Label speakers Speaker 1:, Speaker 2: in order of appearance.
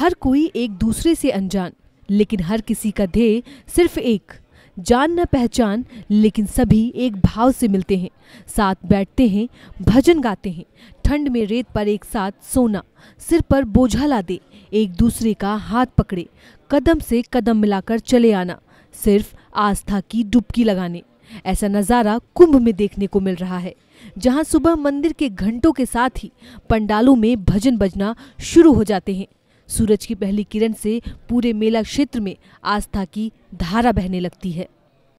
Speaker 1: हर कोई एक दूसरे से अनजान लेकिन हर किसी का ध्येय सिर्फ एक जान न पहचान लेकिन सभी एक भाव से मिलते हैं साथ बैठते हैं भजन गाते हैं ठंड में रेत पर एक साथ सोना सिर पर बोझा ला दे एक दूसरे का हाथ पकड़े कदम से कदम मिलाकर चले आना सिर्फ आस्था की डुबकी लगाने ऐसा नज़ारा कुंभ में देखने को मिल रहा है जहां सुबह मंदिर के घंटों के साथ ही पंडालों में भजन बजना शुरू हो जाते हैं सूरज की पहली किरण से पूरे मेला क्षेत्र में आस्था की धारा बहने लगती है